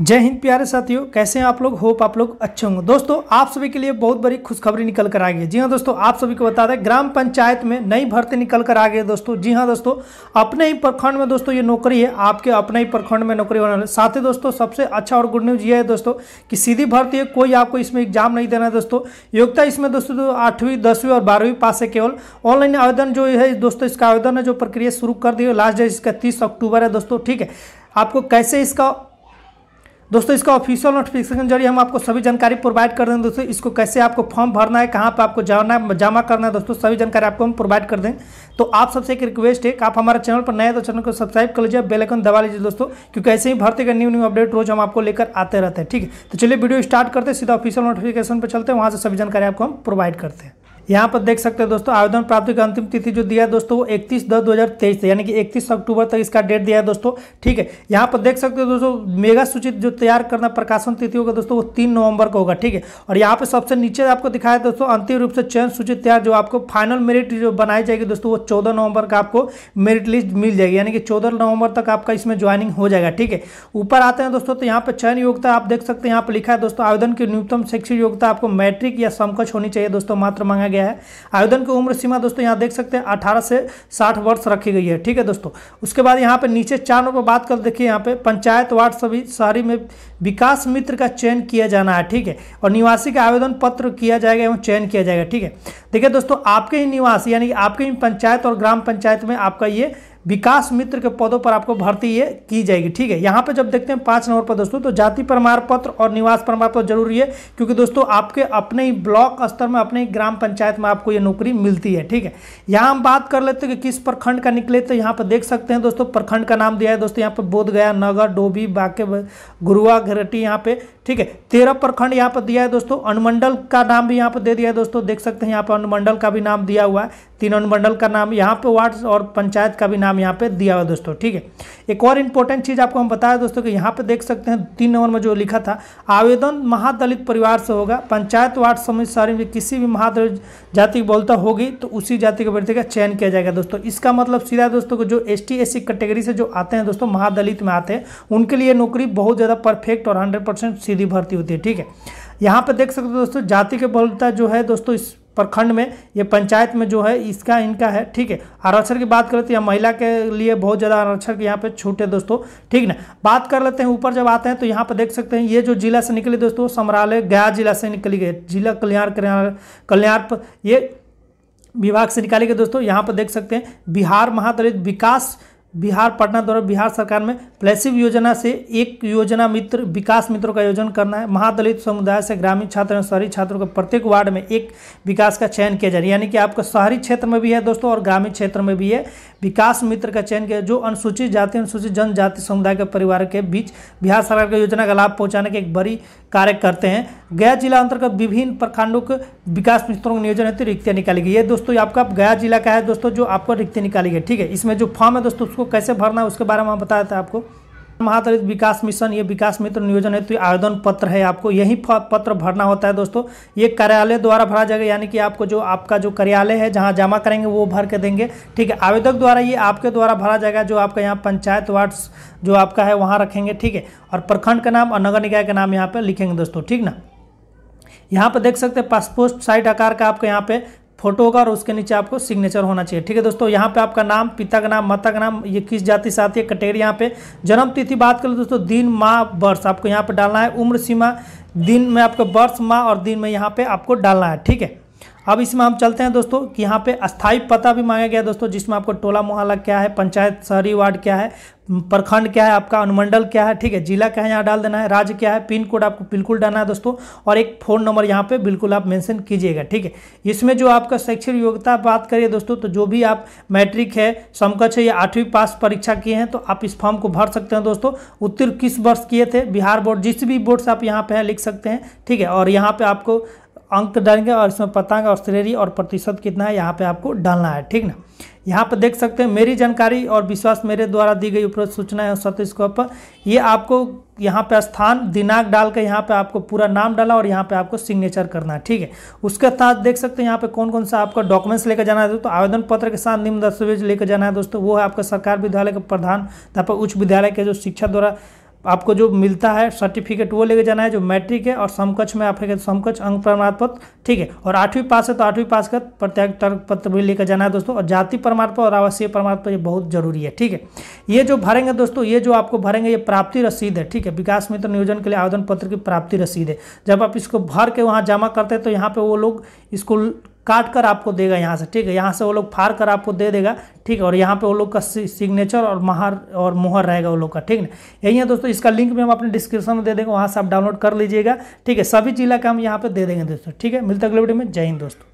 जय हिंद प्यारे साथियों कैसे हैं आप लोग होप आप लोग अच्छे होंगे दोस्तों आप सभी के लिए बहुत बड़ी खुशखबरी निकल कर आ गई है जी हाँ दोस्तों आप सभी को बता दें ग्राम पंचायत में नई भर्ती निकल कर आ गई है दोस्तों जी हाँ दोस्तों अपने ही प्रखंड में दोस्तों ये नौकरी है आपके अपने ही प्रखंड में नौकरी होने साथ ही दोस्तों सबसे अच्छा और गुड न्यूज़ ये है दोस्तों कि सीधी भर्ती है कोई आपको इसमें एग्जाम नहीं देना है दोस्तों योग्यता इसमें दोस्तों आठवीं दसवीं और बारहवीं पास है केवल ऑनलाइन आवेदन जो है दोस्तों इसका आवेदन है जो प्रक्रिया शुरू कर दी है लास्ट डेट इसका तीस अक्टूबर है दोस्तों ठीक है आपको कैसे इसका दोस्तों इसका ऑफिशियल नोटिफिकेशन जरिए हम आपको सभी जानकारी प्रोवाइड कर दें दोस्तों इसको कैसे आपको फॉर्म भरना है कहाँ पर आपको जाना है जमा करना है दोस्तों सभी जानकारी आपको हम प्रोवाइड कर दें तो आप सबसे एक रिक्वेस्ट है कि आप हमारे चैनल पर नए तो चैनल को सब्सक्राइब कर लीजिए बेलाइकन दबा लीजिए दोस्तों क्योंकि ऐसे ही भरते का न्यू न्यू अपडेट रोज हम आपको लेकर आते रहते हैं ठीक है तो चलिए वीडियो स्टार्ट करते हैं सीधा ऑफिशियल नोटिफिकेशन पर चलते हैं वहाँ से सभी जानकारी आपको हम प्रोवाइड करते हैं यहाँ पर देख सकते हैं दोस्तों आवेदन प्राप्ति की अंतिम तिथि जो दिया है दोस्तों वो इकतीस दस दो हज़ार तेईस यानी कि इकतीस अक्टूबर तक इसका डेट दिया है दोस्तों ठीक है यहाँ पर देख सकते हैं दोस्तों मेगा सूचित जो तैयार करना प्रकाशन तिथि होगा दोस्तों वो तीन नवंबर को होगा ठीक है और यहाँ पर सबसे नीचे आपको दिखाया दोस्तों अंतिम रूप से चयन सूचित तैयार जो आपको फाइनल मेरिट जो बनाई जाएगी दोस्तों वो चौदह नवंबर का आपको मेरिट लिस्ट मिल जाएगी यानी कि चौदह नवंबर तक आपका इसमें ज्वाइनिंग हो जाएगा ठीक है ऊपर आते हैं दोस्तों तो यहाँ पर चयन योग्यता आप देख सकते हैं यहाँ पर लिखा है दोस्तों आवेदन की न्यूनतम शैक्षिक योग्यता आपको मैट्रिक या समकक्ष होनी चाहिए दोस्तों मात्र मांगा गया गया है आवेदन की उम्र सीमा दोस्तों यहाँ देख सकते हैं अठारह से साठ वर्ष रखी गई है ठीक है दोस्तों उसके बाद यहाँ पर नीचे चार नंबर बात कर देखिए यहाँ पर पंचायत वार्ड सभी सारी में विकास मित्र का चयन किया जाना है ठीक है और निवासी का आवेदन पत्र किया जाएगा एवं चयन किया जाएगा ठीक है देखिए दोस्तों आपके ही निवास यानी आपके ही पंचायत और ग्राम पंचायत में आपका ये विकास मित्र के पदों पर आपको भर्ती ये की जाएगी ठीक है यहाँ पे जब देखते हैं पाँच नंबर पर दोस्तों तो जाति प्रमाण पत्र और निवास प्रमाण पत्र जरूरी है क्योंकि दोस्तों आपके अपने ही ब्लॉक स्तर में अपने ही ग्राम पंचायत में आपको ये नौकरी मिलती है ठीक है यहाँ हम बात कर लेते हैं कि किस प्रखंड का निकले तो यहाँ पर देख सकते हैं दोस्तों प्रखंड का नाम दिया है दोस्तों यहाँ पर बोधगया नगर डोभी बाके गुरुआ घरटी यहाँ पे ठीक है तेरह प्रखंड यहाँ पर दिया है दोस्तों अनुमंडल का नाम भी यहाँ पर दे दिया है दोस्तों देख सकते हैं यहाँ पर अनुमंडल का भी नाम दिया हुआ है तीन अनुमंडल का नाम यहाँ पे वार्ड और पंचायत का भी नाम यहाँ पर दिया हुआ है दोस्तों ठीक है एक और इम्पोर्टेंट चीज़ आपको हम बताया दोस्तों कि यहाँ पर देख सकते हैं तीन नंबर में जो लिखा था आवेदन महादलित परिवार से होगा पंचायत वार्ड समझ सारी में किसी भी महादलित जाति की बोलता होगी तो उसी जाति के व्यक्ति का चयन किया जाएगा दोस्तों इसका मतलब सीधा दोस्तों को जो एस टी कैटेगरी से जो आते हैं दोस्तों महादलित में आते हैं उनके लिए नौकरी बहुत ज़्यादा परफेक्ट और हंड्रेड सीधी सीधी भर्ती होती है ठीक है यहाँ पर देख सकते हो दोस्तों जाति के बहुलता जो है दोस्तों इस प्रखंड में ये पंचायत में जो है इसका इनका है ठीक है आरक्षण की बात करें तो यहाँ महिला के लिए बहुत ज़्यादा आरक्षण के यहाँ पे छूट है दोस्तों ठीक ना बात कर लेते हैं ऊपर जब आते हैं तो यहाँ पर देख सकते हैं ये जो जिला से निकली दोस्तों समराले गया जिला से निकली गई जिला कल्याण कल्याण कल्याण ये विभाग से निकाली गई दोस्तों यहाँ पर देख सकते हैं बिहार महादलित विकास बिहार पटना द्वारा बिहार सरकार में प्लेसिव योजना से एक योजना मित्र विकास मित्रों का आयोजन करना है महादलित समुदाय से ग्रामीण छात्र एवं शहरी छात्रों के प्रत्येक वार्ड में एक विकास का चयन किया जाए यानी कि आपका शहरी क्षेत्र में भी है दोस्तों और ग्रामीण क्षेत्र में भी है विकास मित्र का चयन किया जो अनुसूचित जाति अनुसूचित जनजाति समुदाय के परिवार के बीच बिहार सरकार की योजना का लाभ पहुँचाने की एक बड़ी कार्य करते हैं गया जिला अंतर्गत विभिन्न प्रखंडों के विकास मित्रों के नियोजन हेतु रिक्तियाँ निकाली गई है दोस्तों आपका गया जिला का है दोस्तों जो आपको रिक्तियाँ निकाली गई ठीक है इसमें जो फॉर्म है दोस्तों उसको कैसे भरना है उसके बारे में हम बताया था आपको महादलित विकास मिशन ये विकास मित्र नियोजन हेतु आवेदन पत्र है आपको यही पत्र भरना होता है दोस्तों ये कार्यालय द्वारा भरा जाएगा यानी कि आपको जो आपका जो कार्यालय है जहाँ जमा करेंगे वो भर के देंगे ठीक है आवेदक द्वारा ये आपके द्वारा भरा जाएगा जो आपका यहाँ पंचायत वार्ड जो आपका है वहाँ रखेंगे ठीक है और प्रखंड का नाम और नगर निकाय का नाम यहाँ पर लिखेंगे दोस्तों ठीक ना यहाँ पर देख सकते हैं पासपोर्ट साइट आकार का आपको यहाँ पे फोटो होगा और उसके नीचे आपको सिग्नेचर होना चाहिए ठीक है दोस्तों यहाँ पे आपका नाम पिता का नाम माता का नाम ये किस जाति से आती है कैटेगरी यहाँ पे जन्म तिथि बात करें दोस्तों दिन माह वर्ष आपको यहाँ पे डालना है उम्र सीमा दिन में आपको वर्ष माह और दिन में यहाँ पे आपको डालना है ठीक है अब इसमें हम चलते हैं दोस्तों कि यहाँ पे अस्थाई पता भी मांगा गया दोस्तों जिसमें आपको टोला मोहल्ला क्या है पंचायत शहरी वार्ड क्या है प्रखंड क्या है आपका अनुमंडल क्या है ठीक है जिला क्या है यहाँ डाल देना है राज्य क्या है पिन कोड आपको बिल्कुल डालना है दोस्तों और एक फ़ोन नंबर यहाँ पे बिल्कुल आप मेंशन कीजिएगा ठीक है इसमें जो आपका शैक्षिक योग्यता बात करिए दोस्तों तो जो भी आप मैट्रिक है समकक्ष है या आठवीं पास परीक्षा किए हैं तो आप इस फॉर्म को भर सकते हैं दोस्तों उत्तीर्ण किस वर्ष किए थे बिहार बोर्ड जिस भी बोर्ड से आप यहाँ पर लिख सकते हैं ठीक है और यहाँ पर आपको अंक डालेंगे और इसमें पतांग और श्रेणी और प्रतिशत कितना है यहाँ पे आपको डालना है ठीक ना यहाँ पर देख सकते हैं मेरी जानकारी और विश्वास मेरे द्वारा दी गई उपरोक्त सूचना है सत्य स्कोप पर ये आपको यहाँ पे स्थान दिनांक डाल के यहाँ पे आपको पूरा नाम डाला और यहाँ पे आपको सिग्नेचर करना है ठीक है उसके साथ देख सकते हैं यहाँ पे कौन कौन सा आपका डॉक्यूमेंट्स लेकर जाना है दोस्तों आवेदन पत्र के साथ निम्न दस्तावेज लेकर जाना है दोस्तों वो है आपका सरकार विद्यालय के प्रधान तथा उच्च विद्यालय के जो शिक्षा द्वारा आपको जो मिलता है सर्टिफिकेट वो लेके जाना है जो मैट्रिक है और समकक्ष में आपके समकक्ष अंक प्रमाण पत्र ठीक है और आठवीं पास है तो आठवीं पास का प्रत्याग तर्क पत्र भी लेकर जाना है दोस्तों और जाति प्रमाण पत्र और आवासीय प्रमाण पत्र ये बहुत जरूरी है ठीक है ये जो भरेंगे दोस्तों ये जो आपको भरेंगे ये प्राप्ति रसीद है ठीक है विकास मित्र नियोजन के लिए आवेदन पत्र की प्राप्ति रसीद है जब आप इसको भर के वहाँ जमा करते हैं तो यहाँ पर वो लोग इसको काट कर आपको देगा यहाँ से ठीक है यहाँ से वो लोग फाड़ कर आपको दे देगा ठीक है और यहाँ पे वो लोग का सिग्नेचर और महार और मोहर रहेगा वो लोग का ठीक है यही है दोस्तों इसका लिंक भी हम अपने डिस्क्रिप्शन में दे देंगे वहाँ से आप डाउनलोड कर लीजिएगा ठीक है सभी जिला का हम यहाँ पर दे देंगे दोस्तों ठीक है मिलता अगले वीडियो में जय हिंद दोस्तों